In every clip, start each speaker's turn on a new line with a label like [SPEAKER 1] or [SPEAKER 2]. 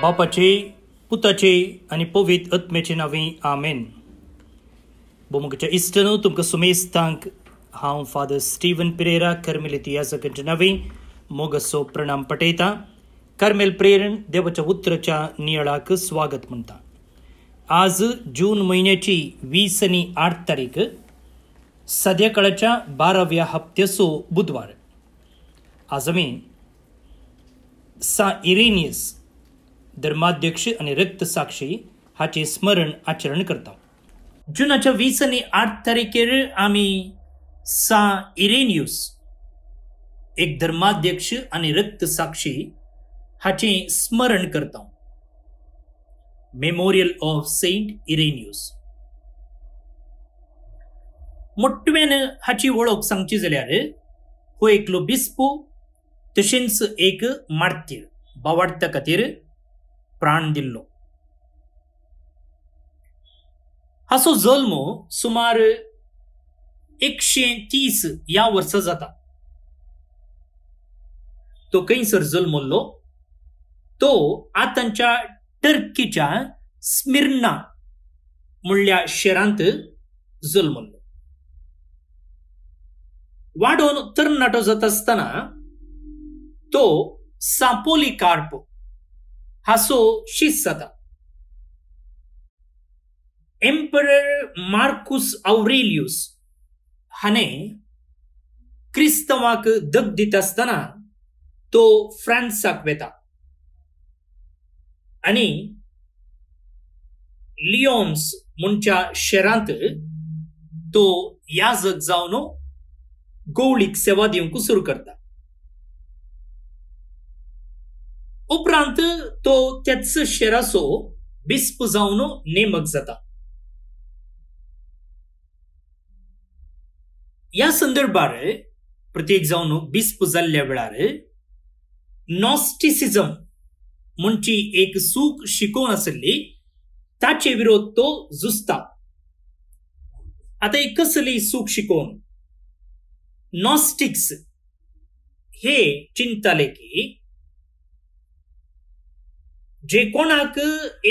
[SPEAKER 1] बापाचे पुताचे आणि पवित आत्म्याचे नावे आमेन बोमोगच्या इस्टनो तुमक तुमकां सुमेस्तांक हांव फादर स्टीवन पिरेरा कर्मेल इतिहासकांचे नावे मोगसो प्रणाम पटयता कर्मेल प्रेरण देवाच्या उतराच्या नियळाक स्वागत म्हणटा आज जून म्हयन्याची वीस आणि आठ तारीख सध्याकाळच्या बाराव्या हप्त्याचो बुधवार आज आमी सा इरेनियस धर्माध्यक्ष आणि रक्तसाक्षी हाचे स्मरण आचरण करता जुनाच्या वीस आनी आठ तारखेर आमी सा इरेनियस एक धर्माध्यक्ष आणि रक्तसाक्षी हाचे स्मरण करता मेमोरियल ऑफ सेंट इरेनियस मोठव्यान हाची ओळख सांगची जाल्यार हो एकलो बिस्पो तशेंच एक मार्तीर बावडता खातीर प्राण दिल्लो हसो जल्म हो, सुमार एकशे तीस ह्या वर्सा जाता तो खंयसर जल्मल्लो तो आतांच्या टर्कीच्या स्मिर्ना म्हणल्या शेरांत जल्मल्लो वाडोन तरणाटो जाता आसतना तो सापोली कार्प हासो Shissata. एम्पर मार्कुस Aurelius हने क्रिस्तवाक दग असताना तो फ्रान्साक वेता आणि लिओन्स म्हणच्या शहरांत तो याजक जावन गौळीक सेवा देऊक सुरू करता उपरांत तो त्याच शेरासो बिस्प जाऊन नेमक जाता या संदर्भात प्रत्येक जावन बिस्प जाल्ल्या वेळार नॉस्टिसिजम म्हणची एक सूक शिकवण आसली ताचे विरोध तो झुजता आता एक कसली सूक शिकवण नॉस्टिक्स हे चिंताले की जे कोणाक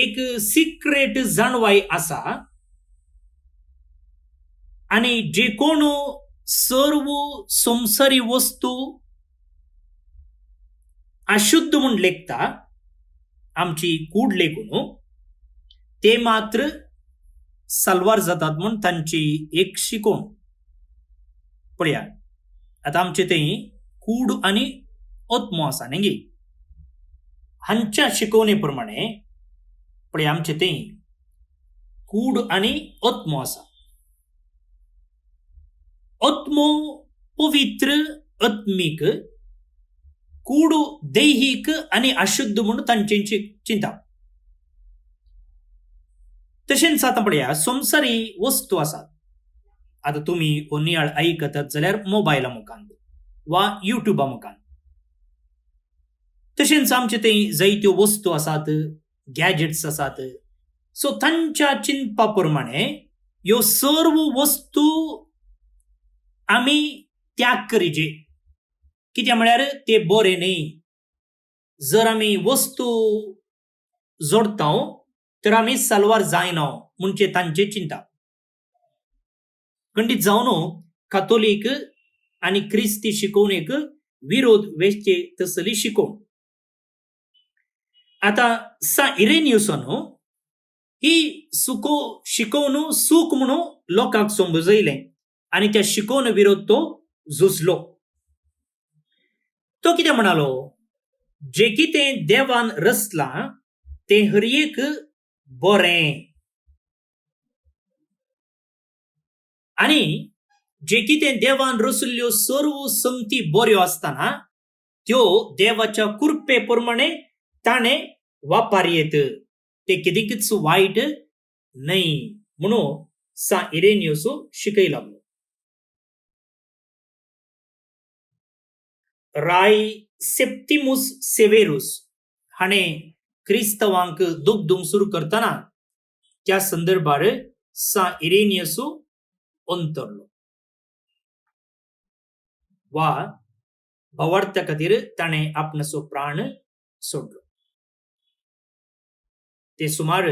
[SPEAKER 1] एक सिक्रेट जाणवाय आसा आणि जे कोण सर्व संसारी वस्तू अशुद्ध म्हणून लेखता आमची कूड लेखून ते मात्र सलवार जातात म्हणून त्यांची एक शिकोण पळया आता आमचे थंय कूड आणि आत्मो असा नाही हांच्या शिकवणेप्रमाणे पण आमचे ते कूड आणि अत्मो असा अत्मो पवित्र आत्मीक कूड दैहिक आणि अशुद्ध म्हणून तांची चिंता तशेंच आतां पळया संसारी वस्तू आसात आतां तुमी हो नियाळ आयकतात जाल्यार मोबायला मुखांत वा युट्यूबा मुखांत तशेंच आमचे थंय जायत्यो वस्तू आसात गॅजेट्स आसात सो तांच्या चिंतपा प्रमाणे ह्यो सर्व वस्तू आमी त्याग करीचे कित्याक म्हळ्यार ते बरे न्ही जर आमी वस्तू जोडता तर आमी सलवार जायना म्हणजे तांचे चिंता खंडीत जावन कॅथोलीक आनी क्रिस्ती शिकोवणेक विरोध वेचचे तसली शिकोवण आता sa ireniusonu ही सुको शिकवण सुख म्हणून लोकांक समजले आणि त्या शिकवण विरोध तो झुजलो
[SPEAKER 2] तो किती म्हणालो जे कितें देवान रचला ते हरएक बरें आणि जे कितें देवान रचल्यो सर्व संगती बऱ्यो
[SPEAKER 1] आसतना त्यो देवाच्या कुरपे प्रमाणे ताणें वापर्येत
[SPEAKER 2] ते कितीकीच वाईट नहीं म्हणून सा इरेनियसो शिकाई लागलो राय सेप्टिमुस सेवेरुस हाने क्रिस्तवांक दुख दुमसूर करताना त्या संदर्भारे सा इरेनियसो अंतरलो वा भवार्थ्या खातीर ताणें आपणाचो प्राण सोडलो ते सुमारे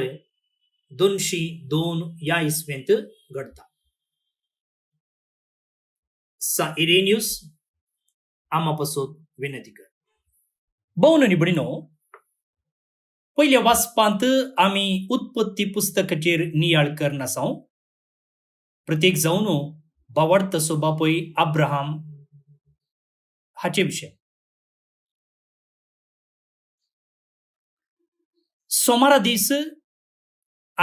[SPEAKER 2] दोनशे दोन या इसवेंत घडता सा इरेन्यूस आमापासून विनंती कर भोवन निबडिनो पहिल्या
[SPEAKER 1] वाचपांत आमी उत्पत्ती पुस्तकाचेर नियाळ कर
[SPEAKER 2] प्रत्येक जाऊन बावड तसो पै अब्रहाम हाचे विषय सोमारा दीस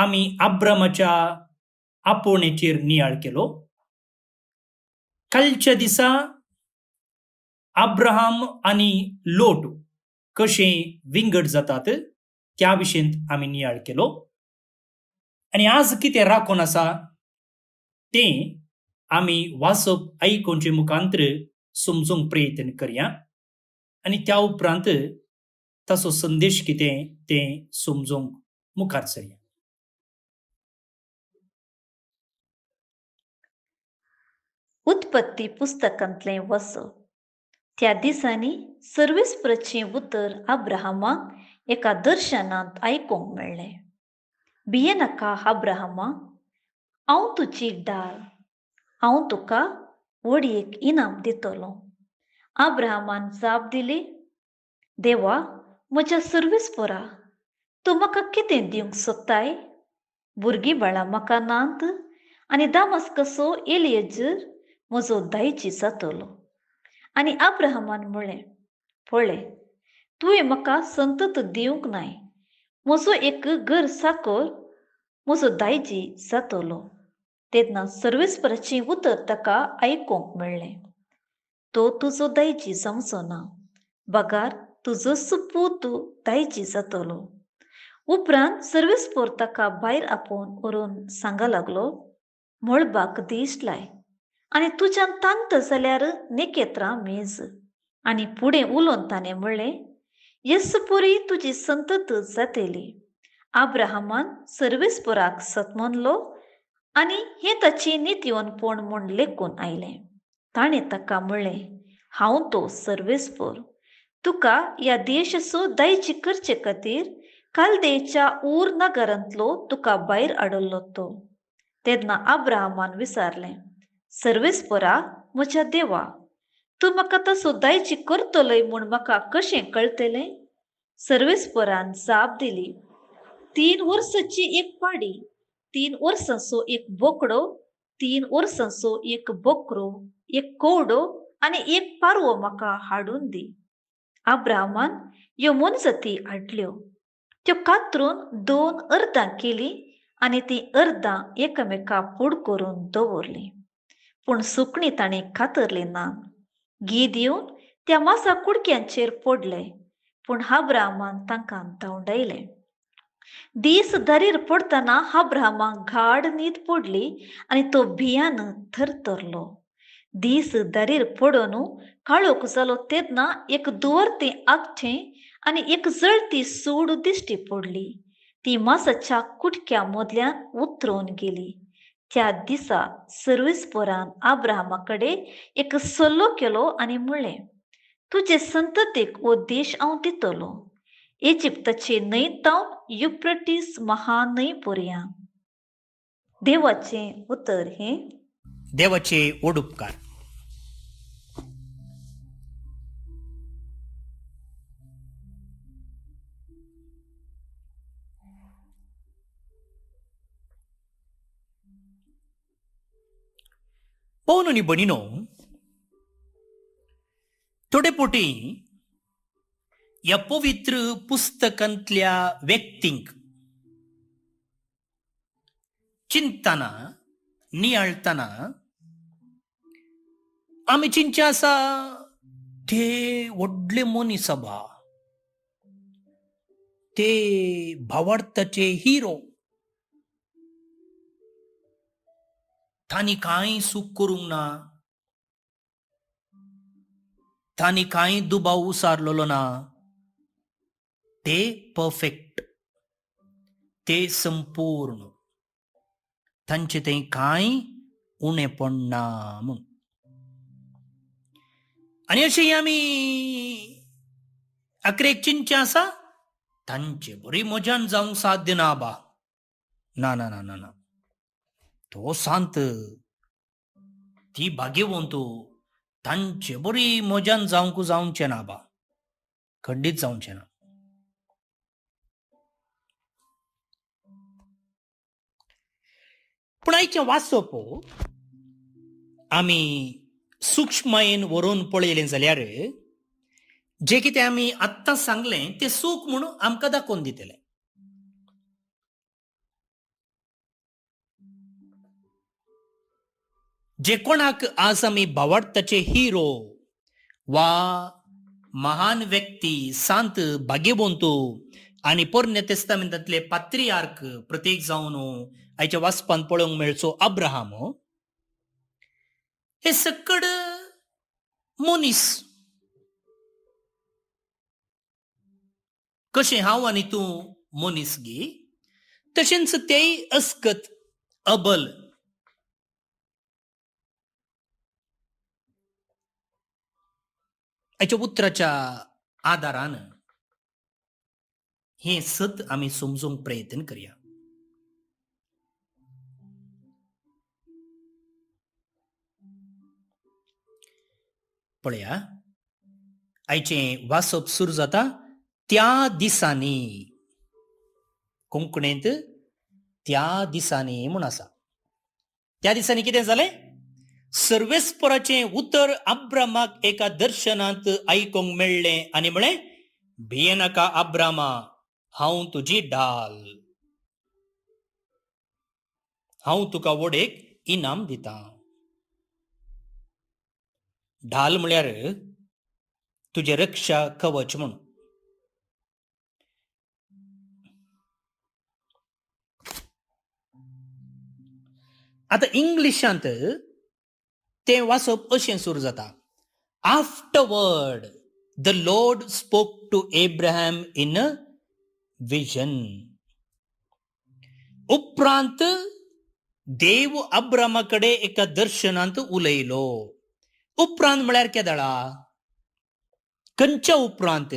[SPEAKER 2] आम्ही आब्रामाच्या आपोणेचेर नियाळ केलो कालच्या दिसा आब्रहाम आणि लोट कसे विंगड जातात त्या
[SPEAKER 1] विशयंत आमी नियाळ केलो आणि आज कितें राखून आसा ते आमी वाचप आयकोनचे मुखांत्र समजूंक प्रयत्न
[SPEAKER 2] करया आणि त्या उपरांत तसो संदेश कितें तें समजूंक मुखार सरया
[SPEAKER 3] उत्पत्ती पुस्तकांतलें वस त्या दिसांनी सर्वेस उतर आब्राहमाक एका दर्शनांत आयकूंक मेळ्ळें नाका आब्राहमा हांव तुजी डाळ हांव तुका व्हडयेक इनाम दितलो आब्राहमान जाप दिली देवा म्हज्या सर्वीस पोरा तूं म्हाका कितें दिवंक सोदताय भुरगीं बाळा म्हाका नांत आनी दामस कसो एलियजर म्हजो दायची जातलो आनी आब्रहमान म्हळें पळय तुवें म्हाका संतत दिवंक नाय म्हजो एक घर साकोर म्हजो दायजी जातलो तेन्ना सर्वेस्पराचें उतर ताका आयकूंक मेळ्ळें तो तुजो दायजी जावचो ना बगार तुझो सुपूत ताईची जातलो उपरांत सर्वेस्पोर पोर ताका भायर आपोवन व्हरून सांगा लागलो मळबाक दिसलाय लाय आनी तुज्यान तांत जाल्यार नेकेत्रां मेज आनी फुडें उलोवन ताणें म्हणलें येसपुरी तुजी संतत जातली आब्राहमान सर्वेस्पुराक सतमनलो आनी हें ताची नितयोनपण म्हूण लेखून आयलें ताणें ताका म्हणलें हांव तो सर्वेस्पोर तुका या देश असो करचे खातीर देच्या ऊर नगरांतलो तुका भायर अडल्लो तो तेन्ना आब्राहमान विचारलें सर्वेस्परा म्हज्या देवा तूं म्हाका तसो दायची करतलय म्हूण म्हाका कशें कळटलें सर्वेस्परान जाप दिली तीन वर्सांची एक पाडी तीन वर्सांचो एक बोकडो तीन वर्सांचो एक बोकरो एक कोवडो आनी एक पारवो म्हाका हाडून दी आब्रामान ब्राह्मण जती हाडल्यो त्यो कातरून दोन अर्दां केली आनी ती अर्दां एकामेका पूड करून दवरली पूण सुकणी ताणें कातरली ना घी दिवन त्या मासा कुडक्यांचेर पडले पूण हाब्रामान तांकां तावडयले दीस दरीर पडतना ब्राह्मण घाड न्हीद पडली आनी तो भियान थरथरलो दीस दरीर પોડોનું काळोख કુસાલો तेदना एक दुवरते आगठे आणि एक जळती सूड दिश्टी पडली ती मासाच्या कुटक्या मोदल्यान उतरून गेली त्या दिसा सर्वीस पोरान एक सल्लो केलो आणि म्हणलें तुझे संततेक व देश हांव दितलो इजिप्तचे तांव युप्रटीस महा न्हय पोरया देवाचे उतर हे
[SPEAKER 1] देवाचे ओडुपकार Pauluni Bonino. तोडेपोटी या पवित्र पुस्तकांतल्या व्यक्तींक चिंतताना नियाळतना आमी चिंचे आसा ते व्हडले मोनी सभा ते भावार्थाचे हिरो තනි කායි සුක්කුරුන්නා තනි කායි දුබව්සාර්ලොලොනා તે પરફેક્ટ તે સંપૂર્ણ તંચિતે કાંઈ ઉણે પણ નામ అనిశయామి అక్రేక్షించాసా తంచి బురి మొజాన్ జాంగ్ సాధ్యనాబా నా నా నా నా तो शांत ती भाग्यवंत तांचे बरी मोजान जावंक जावचे ना बा खंडीत जावचे ना पूण आयचें वाचप आमी सूक्ष्मयेन व्हरून पळयलें जाल्यार जें कितें आमी आत्तां सांगलें तें सूख म्हणून आमकां दाखोवन दितलें जे कोणाक आसमी भावार्थाचे हिरो वा महान व्यक्ती सांत भाग्यबोंतू आणि पोरण्य पात्री पात्रियार्क प्रतीक जाऊन आयच्या वासपान पळोवंक मेळचो अब्रहाम
[SPEAKER 2] हे सकड मोनीस कशे हांव आनी तूं
[SPEAKER 1] मोनीस गी
[SPEAKER 2] तशेंच तेय अस्कत अबल याच्या पुत्राच्या आदारान हे सत आम्ही
[SPEAKER 1] समजूंक प्रयत्न करया पळया आयचें वासप सुरू जाता त्या दिसांनी कोंकणींत त्या दिसांनी म्हूण आसा त्या दिसांनी कितें जालें सर्वेस्पराचे उतर आब्रामाक एका दर्शनांत आयकोंक मेळ्ळें आनी म्हळें भियेनाका आब्रामा हांव तुजी ढाल हांव तुका वडेक इनाम दिता ढाल म्हळ्यार तुजे रक्षा कवच म्हणून
[SPEAKER 2] आता इंग्लिशांत
[SPEAKER 1] ते वाचप अशें सुरू जाता afterward the Lord spoke to Abraham in a vision उपरांत देव अब्रामा कडेन एका दर्शनांत उलयलो उपरांत म्हळ्यार केदळा खंयच्या उपरांत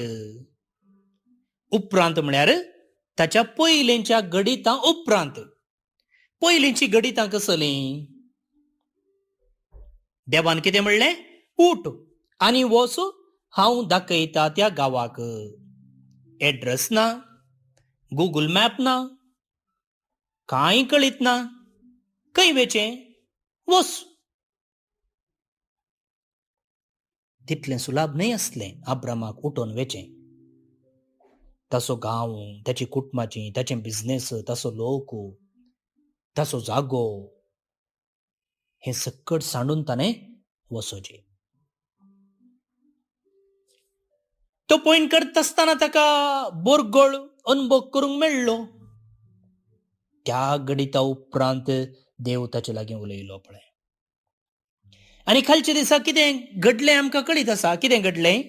[SPEAKER 1] उपरांत म्हळ्यार ताच्या पयलींच्या गडितां उपरांत पयलींची गडितां कसलीं देवान कितें म्हणलें उठ आनी वस हांव दाखयता त्या गावाक एड्रेस ना गुगल मॅप ना कांय कळीत ना खंय वेचें वस तितलें सुलाभ न्हय आसलें आब्रामाक उठोन वेचें तसो गांव त्याची कुटुंबाची ताचे बिझनेस तसो लोक ताचो जागो हे सक्कड सांडून ताने वसोजे तो पॉइंट करत असताना ताका बोरगोळ अनुभव करूंक मेळ्ळो त्या गडिता उपरांत देव ताचे लागीं उलयलो पळय आनी खालचे दिसा कितें घडलें आमकां कळीत आसा कितें घडलें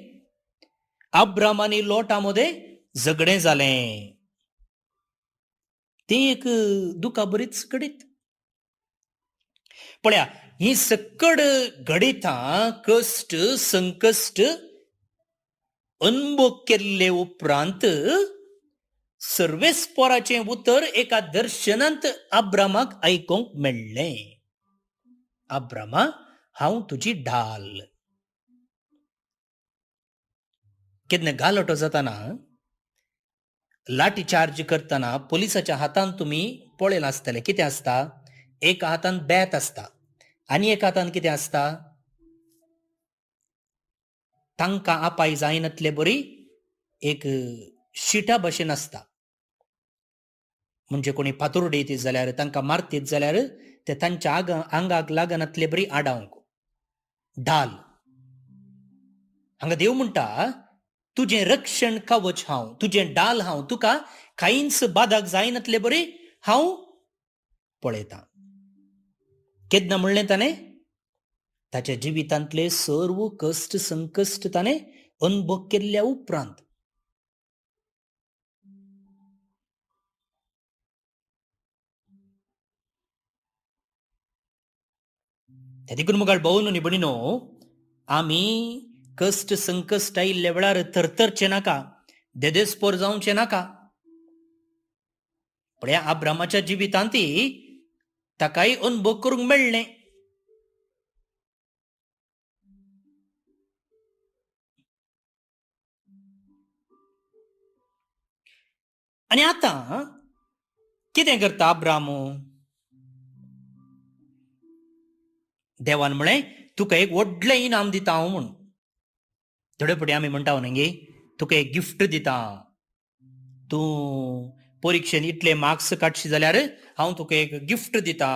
[SPEAKER 1] आब्राम आनी लोटा मदें झगडें जालें तें एक दुखा बरीच घडीत पळया ही सकड घडितां कष्ट संकष्ट अनुभव केल्ले उपरांत सर्वेस्पोराचे उतर एका दर्शनांत आब्रामाक आयकूंक मेळ्ळें आब्रामा हांव तुझी ढाल केन्ना गालटो जाताना लाटी चार्ज करताना पोलिसाच्या हातान तुम्ही पळयला आसतले कितें आसता एका हातान बॅत आसता आणि एक हातान कितें आसता तांकां आपाय जायनातले बरी एक शिटा भशेन आसता म्हणजे कोणी फातोर्ड येतीत जाल्यार तांकां मारतीत जाल्यार ते तांच्या आग आंगाक लागनातले बरी आडावंक ढाल हांगा देव म्हणटा तुझे रक्षण कवच हांव तुझे डाल हांव तुका कांयच बादाक जायनातले बरी हांव पळयतां કેદના म्हणले त्याने त्याच्या जिवितांतले सर्व कष्ट संकष्ट त्याने
[SPEAKER 2] अनुभव केल्ल्या उपरांत
[SPEAKER 1] त्या देखून मग भोवन न्ही बणिनो आमी कष्ट संकष्ट आयिल्ल्या वेळार थरथरचे नाका देदेस्पोर जावचे नाका पण ह्या आब्रामाच्या जिवितांती सकाळी उन बुक करूंक मेळ्ळें
[SPEAKER 2] आनी आतां कितें करता ब्रामो
[SPEAKER 1] देवान म्हळें तुका एक वडले इनाम दिता हांव म्हूण थोडे फुडें आमी म्हणटा न्ही तुका एक गिफ्ट दिता तूं परीक्षेन इतले मार्क्स काडशी जाल्यार हांव तुका एक गिफ्ट दिता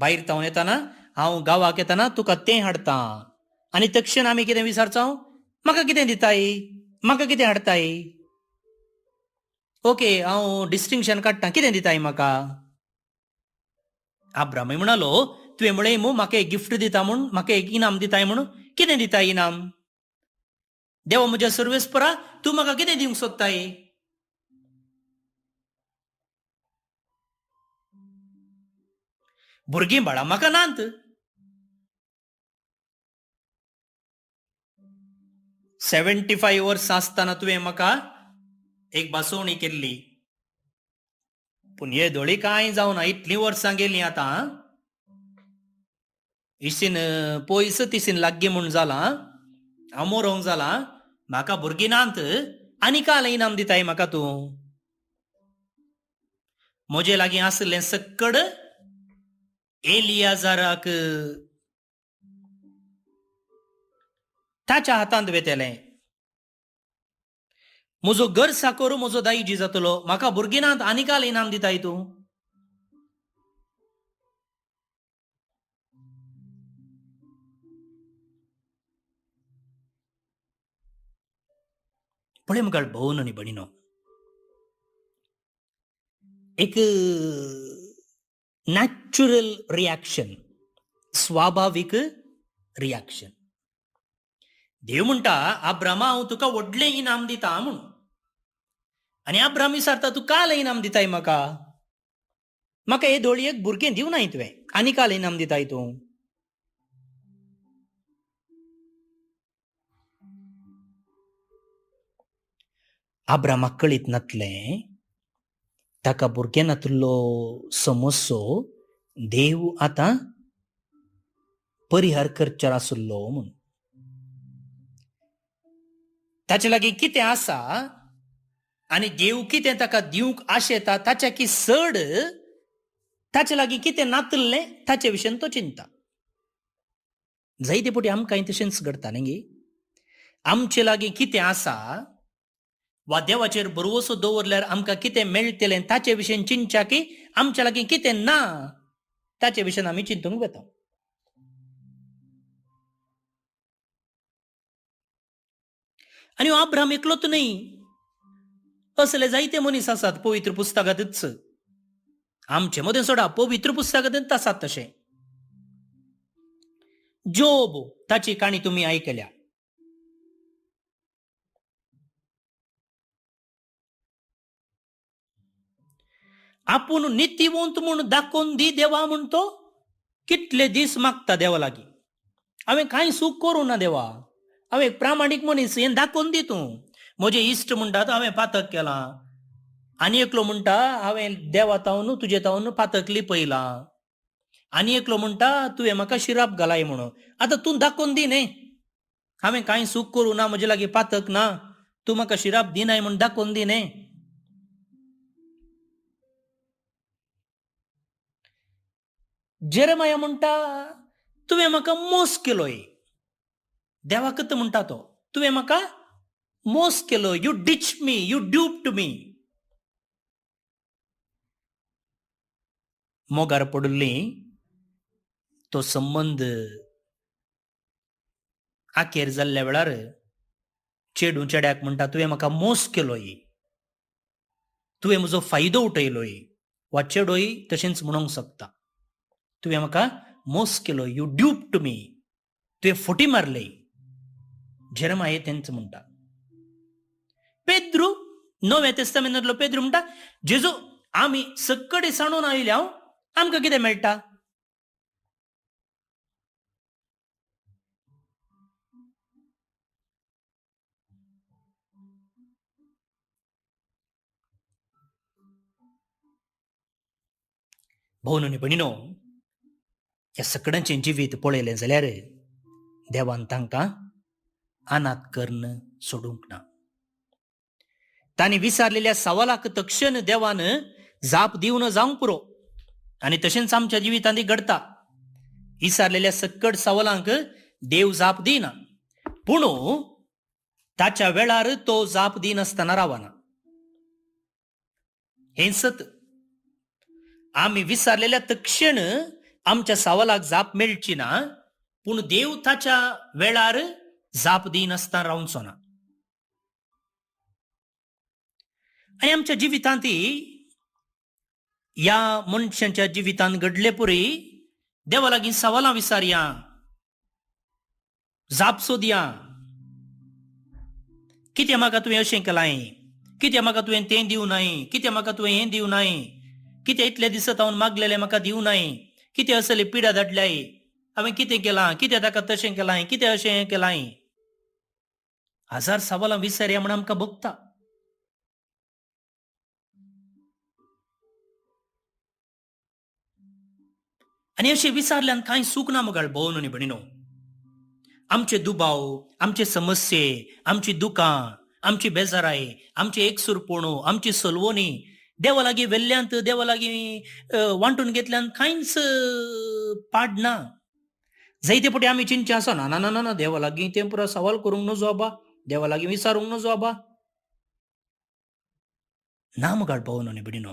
[SPEAKER 1] भायर तावन येताना हांव गांवाक येताना तुका तें हाडटां आनी तक्षण आमी कितें विचारचो म्हाका कितें दिताय म्हाका कितें हाडताय ओके हांव डिस्टिंक्शन काडटा कितें दिताय म्हाका आब्रामी म्हणालो तुवें म्हळें मू म्हाका एक गिफ्ट दिता म्हूण म्हाका एक इनाम दिताय म्हूण कितें दिताय इनाम देवा म्हज्या सर्वेस्परा तूं म्हाका कितें दिवंक सोदताय
[SPEAKER 2] भुरगीं बाळां म्हाका नांत
[SPEAKER 1] सेव्हन्टी फाय वर्स आसतना तुवें म्हाका एक बासोवणी केल्ली पूण येदोळी कांय जावना इतलीं वर्सां गेलीं आतां इशीन पयस तिसीन लागीं म्हूण जालां हांव मोरोंक जालां म्हाका भुरगीं नांत आनी काल इनाम दिताय म्हाका तूं म्हजे लागीं आसलें सक्कड एलियाजाराक ताच्या हातांत वेतेले म्हजो घर साकोरू म्हजो जी जातलो म्हाका आनी आनिकाल इनाम दिताय तूं पळय मुखार भोवन आनी भणीनो एक नॅचरल रिएक्शन स्वाभाविक रिएक्शन देव म्हणटा आब्रामा हांव तुका व्हडलें इनाम दिता म्हणून आनी आब्राम विचारता तूं काल इनाम दिताय म्हाका म्हाका हे दोळयेक भुरगें दिवनाय तुवें आनी काल इनाम दिताय तूं आब्रामाक कळीत नातलें ताका नातुल्लो సమస్సో देव आतां परिहार करचर आसुल्लो म्हूण ताचे लागीं कितें आसा आनी देव कितें ताका दिवंक आशेता ताच्याकी चड ताचे लागीं कितें नातल्लें ताचे विशीं तो चिंता जायते आम आमकांय तशेंच घडटा न्ही आमचे लागीं कितें आसा वा देवाचेर भरवसो दवरल्यार आमकां कितें मेळटलें ताचे विशीं चिंचा की आमच्या लागीं कितें ना ताचे विशीं आमी चिंतूंक वेता आनी हो आब्राम एकलोच न्ही असले जायते मनीस आसात पवित्र पुस्तकांतच आमचे मदें सोडा पवित्र पुस्तकांतच आसात तशें
[SPEAKER 2] जोब ताची काणी तुमी आयकल्या आपण नितीवंत म्हणून दाखोवन दी देवा म्हूण तो
[SPEAKER 1] कितले दीस मागता देवा लागी हांवें कांय सूख करूं ना देवा हांवें एक प्रामाणीक मनीस हें दाखोवन दी तूं म्हजे इश्ट तो हांवें पातक केलां आनी एकलो म्हणटा हांवें देवा तावन तुजे तावन पातक लिपयलां आनी एकलो म्हणटा तुवें म्हाका शिराप घालाय म्हणून आतां तूं दाखोवन दी न्ही हांवें कांय सूख करूं ना म्हजे लागीं पातक ना तूं म्हाका शिराप दिनाय म्हूण दाखोवन दी न्ही जेरमय म्हणटा तुवें म्हाका मोस केलोय देवा कत म्हणटा तो तुवें म्हाका मोस केलो you ditch me you too me मोगार पडिल्ली तो संबंद आखेर जाल्ल्या वेळार चेडू चेड्याक म्हणटा तुवें म्हाका मोस केलोय तुवें म्हजो फायदो उठयलोय वा चेडोय तशेंच म्हणूंक शकता तुवें म्हाका मोस केलो यू ड्यूब टू मी तुवें फोटी मारले जेरमाये तेंच म्हणटा पेद्रू नव्या तेस्तामेंतांतलो पेद्रू म्हणटा जेजू आमी सक्कडी सांडून आयल्या आमकां कितें मेळटा भाऊन आणि हे सगळ्यांचे जिवीत पळयलें जाल्यार देवान तांकां अनाथ कर्ण सोडूंक ना तांणी विचारलेल्या सवालाक तक्षण देवान जाप दिवन जावंक पुरो आनी तशेंच आमच्या जिवितांनी घडटा विसारलेल्या सक्कड सवालांक देव जाप दिना पूण हो, ताच्या वेळार तो जाप दिनासतना रावना हें सत आमी विचारलेल्या तक्षण आमच्या सावलाक जाप मेळची ना पूण देवताच्या वेळार जाप दिनासतना रावचो ना आणि आमच्या जिवितांत ह्या मनशांच्या जिवितांत घडले पुरी देवा लागीं सवालां विसारया जाप सोदया कितें म्हाका तुवें अशें केलाय कितें म्हाका तुवें तें दिवं नाय कितें म्हाका तुवें हें दिवं नाय कितें इतले दिसत हांव मागलेलें म्हाका दिवं नाय कितें असले पिडा धाडल्याय हांवें कितें केलां कितें ताका तशें केलां कितें अशें केलां
[SPEAKER 2] हजार सवालां विसरया म्हण आमकां भोगता आनी अशें
[SPEAKER 1] विचारल्यान कांय सुख ना मुगाळ भोवन आनी भणिनो आमचे दुबाव आमचे समस्ये आमची दुकां आमची बेजाराय आमची एकसुरपणो आमची सलवोनी देवालागी वेल्ल्यांत देवालागी वांटून घेतल्यान कांयच पाड ना जायते पटी आमी चिंतचे आसा ना ना ना ना देवा लागी ते पुरो सवाल करूंक नजो बाबा देवा लागी विचारूंक नजो बाबा नाम काडपाव न्हू बिडिनो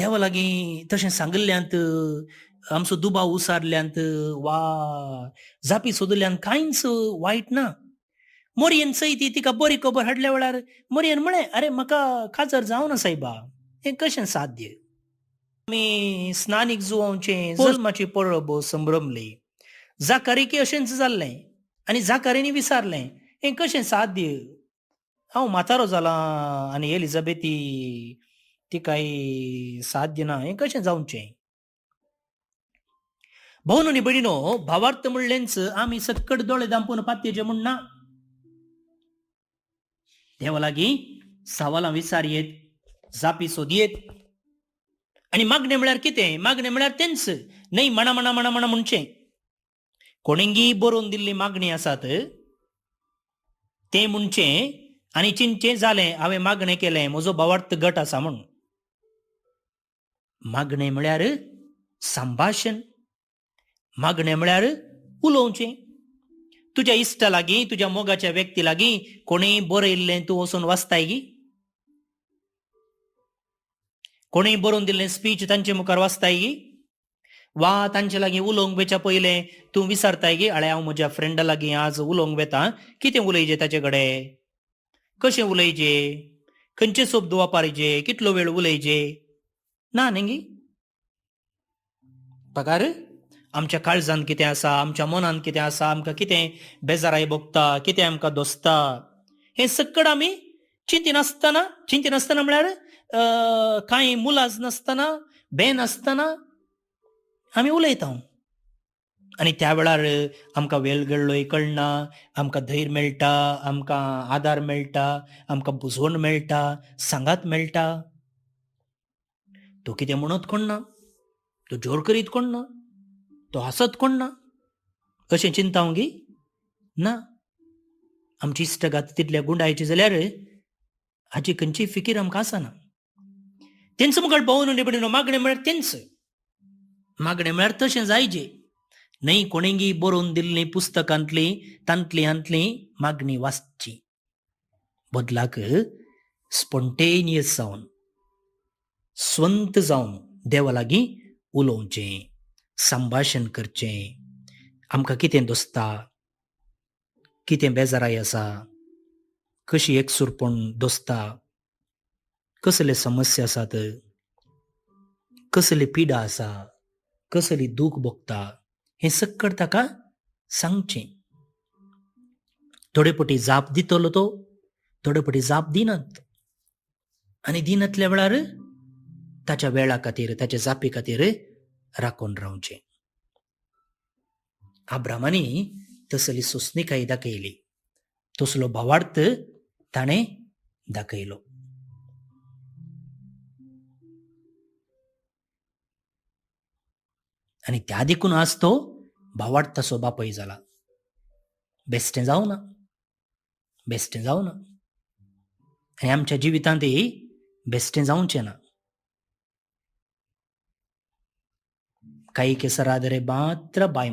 [SPEAKER 1] देवा लागीं तशें सांगिल्ल्यांत आमचो दुबाव उसारल्यांत वा जापी सोदल्यांत कांयच वायट ना मोरियन तिका बोरी ತಿಕ ಬೋರಿ ಕೊಬ್ಬರ್ मोरियन ಮೊರಿಯನ್ अरे मका ಮಕ जाऊ ना साहेबा हे कशें साध्य आमी स्नानीक जुवांचे जल्माची संभ्रमले संभ्रमली की अशेंच जाल्लें आनी जाकारेनी विसारलें हे कशें साध्य हांव म्हातारो जालां आनी एलिझाबेथी तिकाय साध्य ना हें कशें जावचें भोवन आनी भावार्थ म्हणलेच आमी सक्कड दोळे दांपून पातयेचें म्हण ना लागी सावाला विचार येत जापी सोद येत आणि मागणे म्हळ्यार कितें मागणे म्हळ्यार तेंच नाही म्हणा म्हणा म्हणा म्हणा म्हणचे कोणीगी बरोवन दिल्ली मागणी आसात ते म्हणचे आणि चिंचे झाले हांवें मागणें केले म्हजो भावार्थ गट आसा म्हणून मागणें म्हळ्यार संभाषण मागणें म्हळ्यार उलोवचें तुझ्या लागी तुझ्या मोगाच्या लागी कोणी बरं तू वसून वाचताय गी कोणी बरोवन दिले स्पीच तांचे मुखार वाचताय गी वा तांचे लागी उलोवंक वेच्या पहिले तू विसरताय गी अळे हा माझ्या फ्रेंडा लागी आज उलोवंक वेता किती उलयजे ताचे कडे कसे उलयजे खंचे शब्द वापरचे कितलो वेळ उलयजे ना न्ही पगार आमच्या काळजांत कितें आसा आमच्या मनांत कितें आसा आमकां कितें बेजाराय भोगता कितें आमकां दोसता हें सगळं आमी चिंती चिंतिनासतना म्हळ्यार कांय मुलाज नासतना आसतना आमी उलयता हो. आनी त्या वेळार आमकां वेलगडलोय कळना आमकां धैर्य मेळटा आमकां आदार मेळटा आमकां बुजवण मेळटा सांगात मेळटा तूं कितें म्हणत कोण ना तूं जोर करीत कोण ना तो हसत कोण ना अशें गी ना आमची इश्ट गाता तितल्या गुंडायची जाल्यार हाची खंयची फिकीर आमकां आसना तेंचो मुखार भोंवून निबडिनो हो मागणें म्हळ्यार तेंच मागणें म्हळ्यार तशें जायजे न्हय कोणेंगी बरोवन दिल्लीं पुस्तकांतली तांतली हांतली मागणी वाचची बदलाक स्पॉन्टेनियस जावन स्वंत जावन देवा लागीं उलोवचें संभाषण करचें आमकां कितें दोसता कितें बेजाराय आसा कशी एकसुरपण दोसता कसले समस्या आसात कसली पिडा आसा कसली दूख भोगता हें सक्कड ताका सांगचें थोडे पटी जाप दितलो तो थोडे पटी जाप दिनात आनी दिनातल्या वेळार ताच्या वेळा खातीर ताच्या जापी खातीर राखून ಆ ಬ್ರಹ್ಮನಿ तसली ಸುಸ್ನಿಕಾಯಿ दाखली तसलो भावार्थ ताणे ದಕೈಲು आणि त्या देखून आज तो भावार्थ तसो पै झाला बेस्टे जाऊ ना बेस्टे जाऊ ना आणि आमच्या जिवितांतही बेस्टे जाऊचे ना ಅಮ್ ಕಾಕರಾಧಾರ ಬಾಯ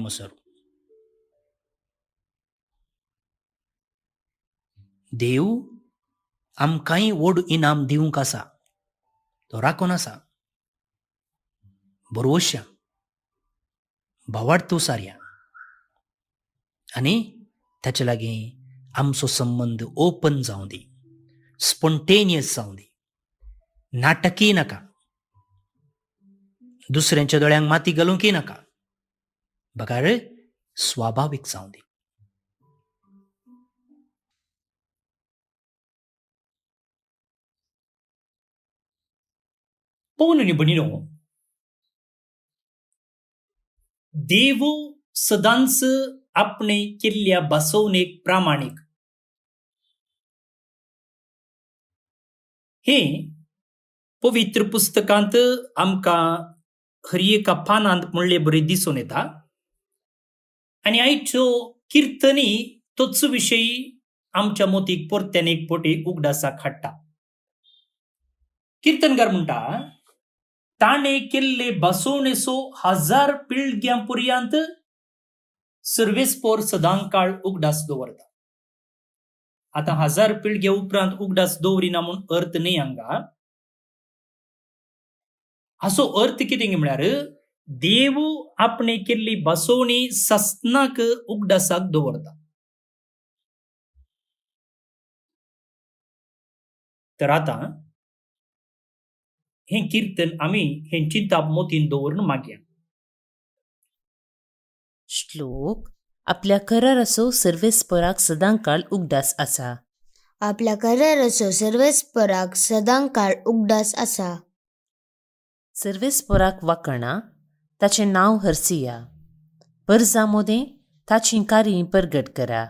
[SPEAKER 1] ದೂ ಆಮೋಡ್ ಇಮ ದ ರಾಕೂ ಸಂಬಂಧ ಓಪನ್ ಜಾಂ ಸ್ಪೊಂಟೇನಿಯಸ್ ಸ್ಪೋಟೇನಿ ಜಾಂ ದಾಟಕೀ दुसऱ्यांच्या दोळ्यांक माती घालूंकय नका
[SPEAKER 2] बघा रे स्वाभाविक जाऊ दे पवन देव सदांच आपणे केल्ल्या बसवणेक प्रामाणिक हे पवित्र पुस्तकांत आमकां ಹರಿಯ ಕಪ್ಪಾನ म्हणले बरे
[SPEAKER 1] दिसून येता आणि आयच्यो कीर्तनी तोच विशयी आमच्या मोतीक पोरत्याने एक पोटी उगडासा खाडटा कीर्तनकार म्हणटा ताणे केल्ले बसोवणेसो हजार पिळग्यां पर्यंत सर्वेस्पोर सदां काळ उगडास दवरता
[SPEAKER 2] आता हजार पिळगे उपरांत उगडास दवरिना म्हूण अर्थ न्ही हांगा असो अर्थ कितें म्हळ्यार देव आपणे केल्ली बसोवणी सस्नाक उगडासाक दवरता तर आतां हें किर्तन आमी हेंची ताप मोतीन दवरून मागया
[SPEAKER 4] श्लोक आपल्या करार असो सर्वेस्पराक सदां काळ उगडास आसा आपल्या करार असो सर्वेस्पराक सदां काळ उगडास आसा सर्वेस्पोराक वाकणा ताचें नांव हरसिया पर जामोदे ताची कारी परगट करा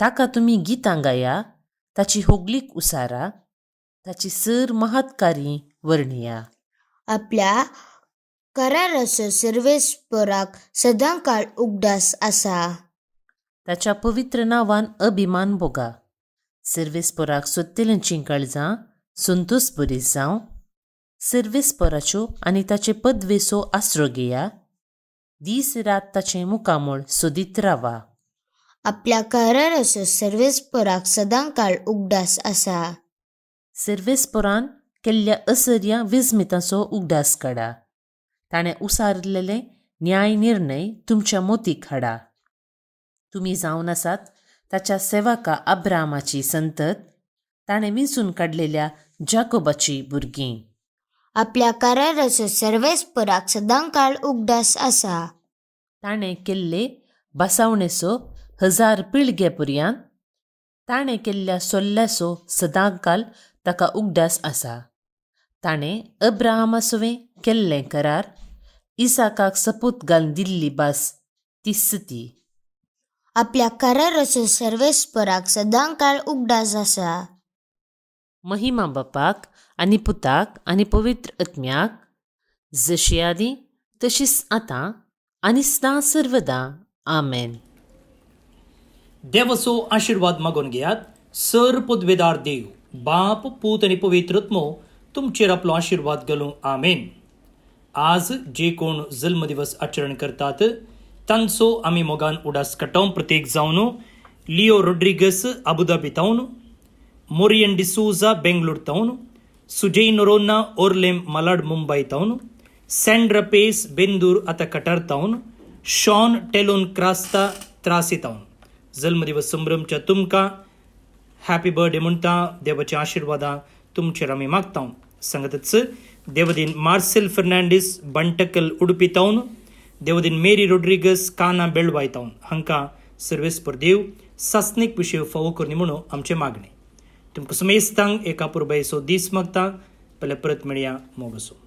[SPEAKER 4] ताका तुमी गीतां गाया ताची होगलीक उसारा ताची सर महातकारी वर्णिया आपल्या कराराचो सर्वेस्पराक सदां काळ उगडास आसा ताच्या पवित्र नांवान अभिमान भोगा सर्वेस्पराक चिंकळ काळजां संतोष बरी जावं Servespăraciu घेया दीस रात disirat मुकामोळ सोदीत रावा आपल्या कार्यारसो सर्वेस्पराक सदांकाळ उगडास आसा पोरान केल्ल्या असर्या विजमितांचो उगडास काडा ताणें उसारलेले न्याय निर्णय तुमच्या मोतीक हाडा तुमी जावन आसात ताच्या सेवाका अब्रामाची संतत ताणें विंचून काडलेल्या जाकोबाची भुरगीं आपल्या काराराचो सदां सदांकाळ उगडास असा ताणे केल्ले बसावणेचो हजार पिळगे पुर्यान ताणे केल्ल्या सदां सदांकाल ताका उगडास असा ताणें अब्राहमा सुवें केल्ले करार इसाकाक सपूत घालून दिल्ली बास ती आपल्या कराराचो सर्वेस्पराक सदांकाळ उगडास आसा महिमा बापाक आनी पुताक आनी पवित्र आत्म्याक जशी आदी तशीच आतां आनी सर्वदां आमेन देवचो
[SPEAKER 1] आशिर्वाद मागून घेयात सर पुदवेदार देव बाप पूत आनी पवित्रत्मो तुमचेर आपलो आशीर्वाद घालूं आमेन आज जे कोण जल्म आचरण करतात तांचो आमी मोगान उडास काडटाव प्रत्येक जावन लियो रोड्रिगस आबुदाबी तावन मोरियन डिसोजा बेंगलोर तावन ಸುಜೈನುರೋನ್ನ नोरोना ಮಲಾಡ್ ಮುಂಬೈ ತೌನ್ ಸೆಂಡ್ ರಪೇಸ್ बेंदूर आता कटार ತೌನ್ शॉन टेलोन क्रास्ता त्रासिताऊन जल्मदिवस संभ्रमच्या तुमका हॅपी बर्थडे म्हणता देवाचे आशीर्वाद तुमचेर आमी मागता सांगतच देवदीन मार्सेल फर्नांडीस बंटकल उडपी उडपिताऊन देवदीन मेरी रोड्रिगस काना बेळवायताऊन हांकां सर्वेस्पर देव सासनीक विशय फावो करनी म्हणून आमचे मागणी तुमको समय इस तंग एक आपूर्व सो दीस मगता पहले प्रत मिणिया मोबसो